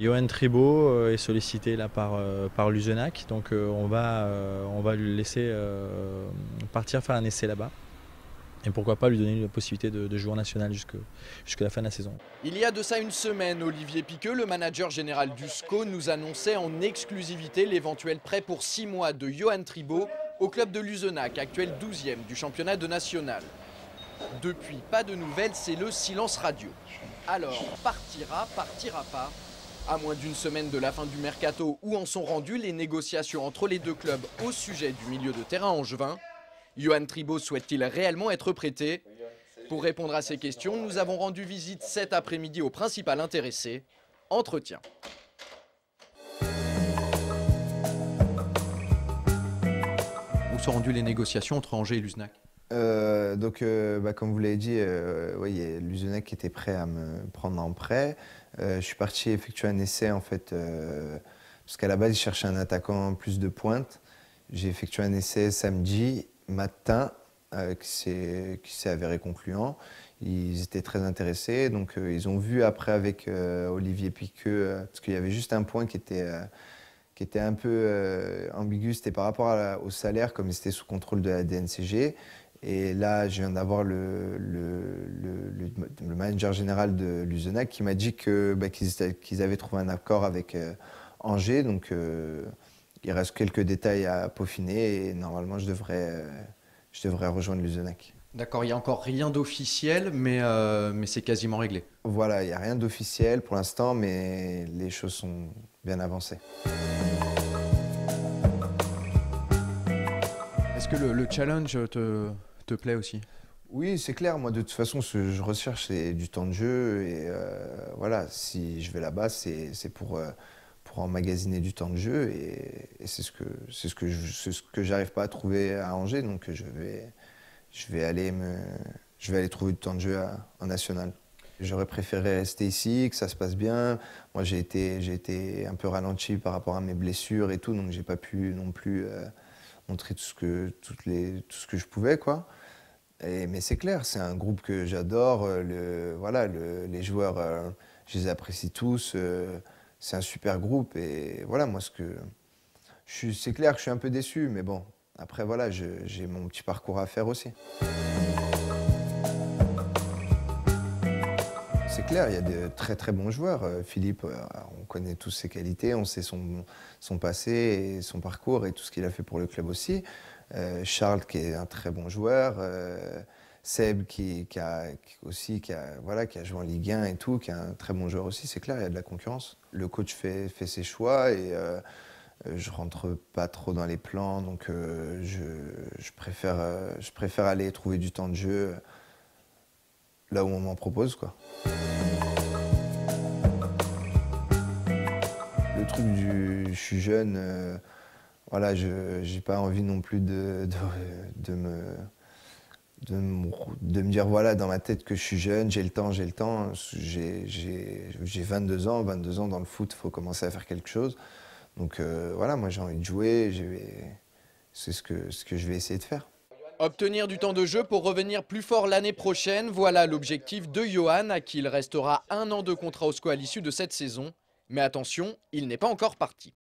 Johan Tribault euh, est sollicité là par, euh, par Luzenac, donc euh, on va, on va lui laisser partir faire un essai là-bas. Et pourquoi pas lui donner la possibilité de, jouer en national jusqu'à la fin de la saison. Il y a de ça une semaine, Olivier Piqueux, le manager général du SCO, nous annonçait en exclusivité l'éventuel prêt pour 6 mois de Johan Tribault au club de Luzenac, actuel 12e du championnat de national. Depuis, pas de nouvelles, c'est le silence radio. Alors, partira, partira pas, à moins d'une semaine de la fin du mercato où en sont rendues les négociations entre les deux clubs au sujet du milieu de terrain angevin, Johan Tribot souhaite-t-il réellement être prêté Pour répondre à ces questions, nous avons rendu visite cet après-midi au principal intéressé. Entretien. Où sont rendues les négociations entre Angers et Luznac euh, donc, euh, bah, comme vous l'avez dit, euh, oui, qui était prêt à me prendre en prêt. Euh, je suis parti effectuer un essai, en fait, parce qu'à la base, ils cherchaient un attaquant plus de pointe. J'ai effectué un essai samedi matin qui s'est avéré concluant. Ils étaient très intéressés, donc ils ont vu après avec Olivier Piqueux, parce qu'il y avait juste un point qui était qui était un peu ambigu, c'était par rapport au salaire, comme c'était sous contrôle de la DNCG. Et là, je viens d'avoir le, le, le, manager général de l'Usenac qui m'a dit bah, qu'ils avaient trouvé un accord avec euh, Angers. Donc, euh, il reste quelques détails à peaufiner et normalement, je devrais, euh, je devrais rejoindre l'Usenac. D'accord, il n'y a encore rien d'officiel, mais, mais c'est quasiment réglé. Voilà, il n'y a rien d'officiel pour l'instant, mais les choses sont bien avancées. Est-ce que le challenge te, te plaît aussi oui, c'est clair. Moi, de toute façon, ce que je recherche, c'est du temps de jeu. Et euh, voilà, si je vais là-bas, c'est pour, euh, pour emmagasiner du temps de jeu. Et, c'est ce que c'est ce que je, ce que j'arrive pas à trouver à Angers. Donc, je vais je vais aller me je vais aller trouver du temps de jeu en national. J'aurais préféré rester ici, que ça se passe bien. Moi, j'ai été j'ai été un peu ralenti par rapport à mes blessures et tout, donc j'ai pas pu non plus. Euh, montrer tout ce que, toutes les, tout ce que je pouvais, quoi. Et, mais c'est clair, c'est un groupe que j'adore. Euh, le, voilà, les joueurs, euh, je les apprécie tous. Euh, c'est un super groupe. Et voilà, moi, ce que. C'est clair que je suis un peu déçu, mais bon, après, voilà, j'ai mon petit parcours à faire aussi c'est clair, il y a de très très bons joueurs. Euh, Philippe, euh, on connaît tous ses qualités, on sait son, son passé, et son parcours et tout ce qu'il a fait pour le club aussi. Euh, Charles, qui est un très bon joueur. Seb, qui, a aussi qui a, voilà, qui a joué en Ligue 1 et tout, qui est un très bon joueur aussi, c'est clair, il y a de la concurrence. Le coach fait, fait ses choix et je je rentre pas trop dans les plans, donc je, je, préfère, je préfère aller trouver du temps de jeu là où on m'en propose. quoi. truc du je suis jeune, euh, voilà, je j'ai pas envie non plus de, de, me, de, me, dire voilà dans ma tête que je suis jeune, j'ai le temps, j'ai le temps. J'ai 22 ans, 22 ans dans le foot, il faut commencer à faire quelque chose. Donc euh, voilà, moi j'ai envie de jouer, c'est ce que, ce que je vais essayer de faire. Obtenir du temps de jeu pour revenir plus fort l'année prochaine, voilà l'objectif de Johan, à qui il restera un an de contrat au SCO à l'issue de cette saison. Mais attention, il n'est pas encore parti.